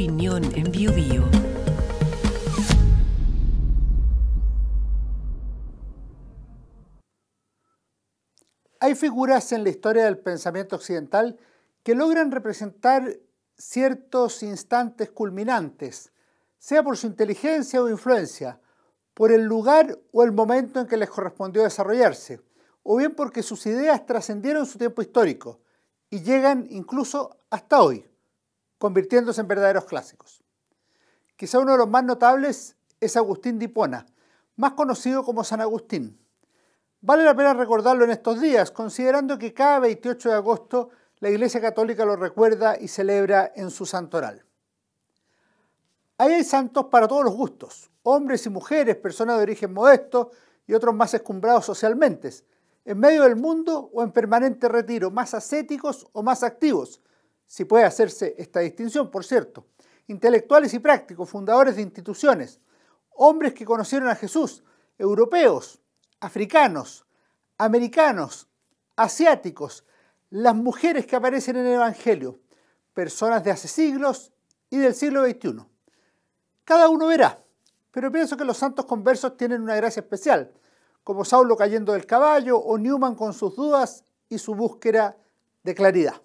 opinión en Hay figuras en la historia del pensamiento occidental que logran representar ciertos instantes culminantes, sea por su inteligencia o influencia, por el lugar o el momento en que les correspondió desarrollarse, o bien porque sus ideas trascendieron su tiempo histórico y llegan incluso hasta hoy convirtiéndose en verdaderos clásicos. Quizá uno de los más notables es Agustín de Hipona, más conocido como San Agustín. Vale la pena recordarlo en estos días, considerando que cada 28 de agosto la Iglesia Católica lo recuerda y celebra en su santoral. Ahí hay santos para todos los gustos, hombres y mujeres, personas de origen modesto y otros más escumbrados socialmente, en medio del mundo o en permanente retiro, más ascéticos o más activos, si puede hacerse esta distinción, por cierto, intelectuales y prácticos, fundadores de instituciones, hombres que conocieron a Jesús, europeos, africanos, americanos, asiáticos, las mujeres que aparecen en el Evangelio, personas de hace siglos y del siglo XXI. Cada uno verá, pero pienso que los santos conversos tienen una gracia especial, como Saulo cayendo del caballo o Newman con sus dudas y su búsqueda de claridad.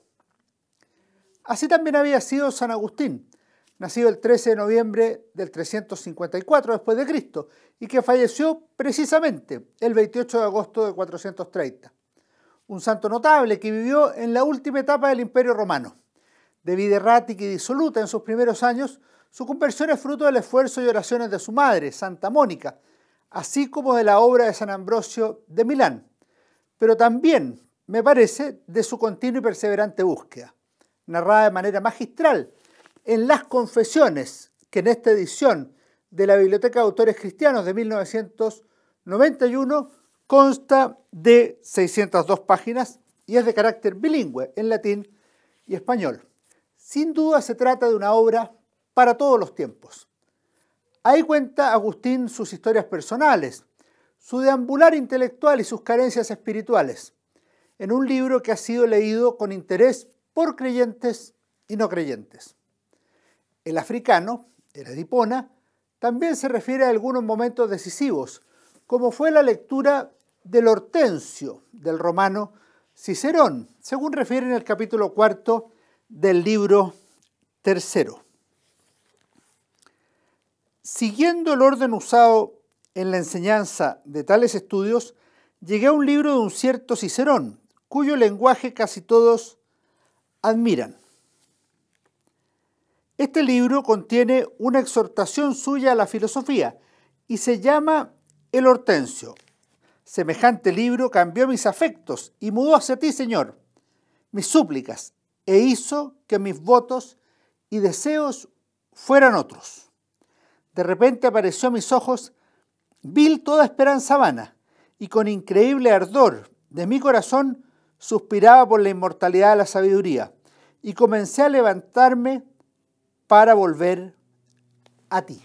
Así también había sido San Agustín, nacido el 13 de noviembre del 354 después de Cristo y que falleció precisamente el 28 de agosto de 430. Un santo notable que vivió en la última etapa del Imperio Romano. De vida errática y disoluta en sus primeros años, su conversión es fruto del esfuerzo y oraciones de su madre, Santa Mónica, así como de la obra de San Ambrosio de Milán, pero también, me parece, de su continua y perseverante búsqueda narrada de manera magistral en Las Confesiones, que en esta edición de la Biblioteca de Autores Cristianos de 1991 consta de 602 páginas y es de carácter bilingüe en latín y español. Sin duda se trata de una obra para todos los tiempos. Ahí cuenta Agustín sus historias personales, su deambular intelectual y sus carencias espirituales, en un libro que ha sido leído con interés por creyentes y no creyentes. El africano, el adipona, también se refiere a algunos momentos decisivos, como fue la lectura del Hortensio del romano Cicerón, según refiere en el capítulo cuarto del libro tercero. Siguiendo el orden usado en la enseñanza de tales estudios, llegué a un libro de un cierto Cicerón, cuyo lenguaje casi todos admiran. Este libro contiene una exhortación suya a la filosofía y se llama El Hortensio. Semejante libro cambió mis afectos y mudó hacia ti, Señor, mis súplicas e hizo que mis votos y deseos fueran otros. De repente apareció a mis ojos vil toda esperanza vana y con increíble ardor de mi corazón suspiraba por la inmortalidad de la sabiduría y comencé a levantarme para volver a ti.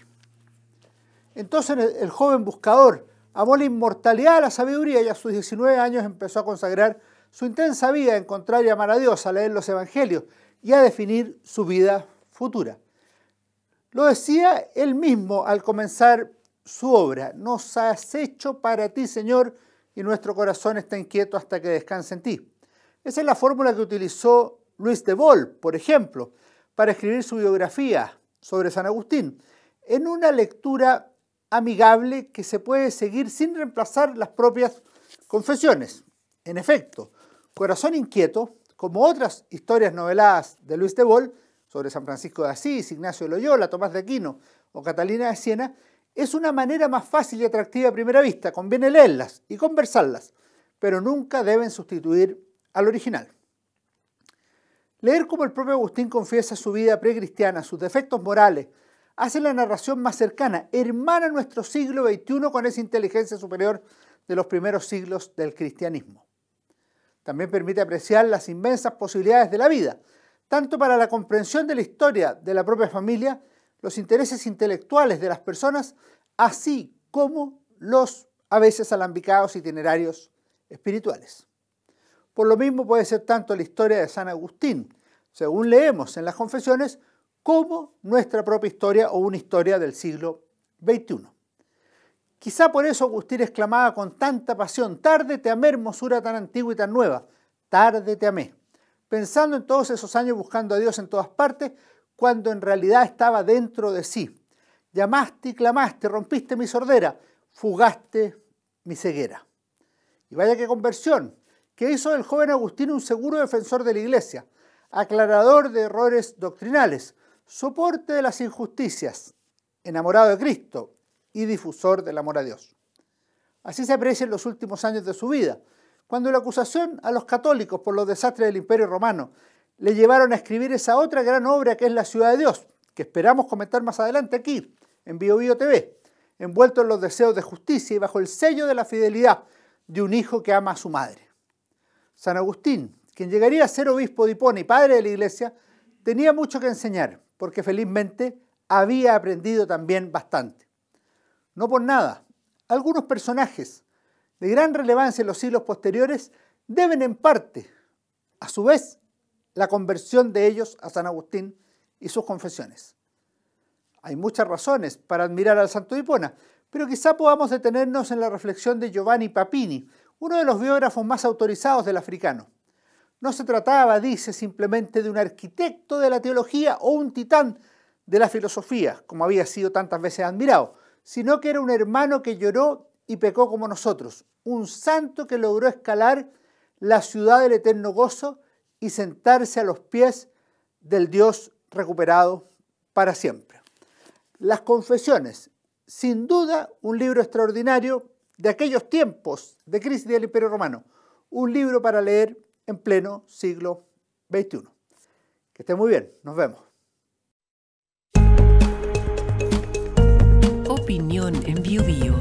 Entonces el joven buscador amó la inmortalidad de la sabiduría y a sus 19 años empezó a consagrar su intensa vida a encontrar y amar a Dios, a leer los evangelios y a definir su vida futura. Lo decía él mismo al comenzar su obra, nos has hecho para ti, Señor, y nuestro corazón está inquieto hasta que descanse en ti. Esa es la fórmula que utilizó Luis de Bol, por ejemplo, para escribir su biografía sobre San Agustín, en una lectura amigable que se puede seguir sin reemplazar las propias confesiones. En efecto, Corazón Inquieto, como otras historias noveladas de Luis de Bol sobre San Francisco de Asís, Ignacio de Loyola, Tomás de Aquino o Catalina de Siena, es una manera más fácil y atractiva a primera vista, conviene leerlas y conversarlas, pero nunca deben sustituir al original. Leer como el propio Agustín confiesa su vida precristiana, sus defectos morales, hace la narración más cercana, hermana nuestro siglo XXI con esa inteligencia superior de los primeros siglos del cristianismo. También permite apreciar las inmensas posibilidades de la vida, tanto para la comprensión de la historia de la propia familia los intereses intelectuales de las personas, así como los a veces alambicados itinerarios espirituales. Por lo mismo puede ser tanto la historia de San Agustín, según leemos en las confesiones, como nuestra propia historia o una historia del siglo XXI. Quizá por eso Agustín exclamaba con tanta pasión, tarde te amé, hermosura tan antigua y tan nueva, tarde te amé. Pensando en todos esos años buscando a Dios en todas partes, cuando en realidad estaba dentro de sí. Llamaste y clamaste, rompiste mi sordera, fugaste mi ceguera. Y vaya que conversión, que hizo el joven Agustín un seguro defensor de la Iglesia, aclarador de errores doctrinales, soporte de las injusticias, enamorado de Cristo y difusor del amor a Dios. Así se aprecia en los últimos años de su vida, cuando la acusación a los católicos por los desastres del Imperio Romano le llevaron a escribir esa otra gran obra que es La Ciudad de Dios, que esperamos comentar más adelante aquí, en BioBio TV, envuelto en los deseos de justicia y bajo el sello de la fidelidad de un hijo que ama a su madre. San Agustín, quien llegaría a ser obispo de Hipona y padre de la iglesia, tenía mucho que enseñar, porque felizmente había aprendido también bastante. No por nada, algunos personajes de gran relevancia en los siglos posteriores deben en parte, a su vez, la conversión de ellos a San Agustín y sus confesiones. Hay muchas razones para admirar al santo de Hipona, pero quizá podamos detenernos en la reflexión de Giovanni Papini, uno de los biógrafos más autorizados del africano. No se trataba, dice, simplemente de un arquitecto de la teología o un titán de la filosofía, como había sido tantas veces admirado, sino que era un hermano que lloró y pecó como nosotros, un santo que logró escalar la ciudad del eterno gozo y sentarse a los pies del Dios recuperado para siempre. Las confesiones, sin duda un libro extraordinario de aquellos tiempos de crisis del Imperio Romano, un libro para leer en pleno siglo XXI. Que esté muy bien, nos vemos. Opinión en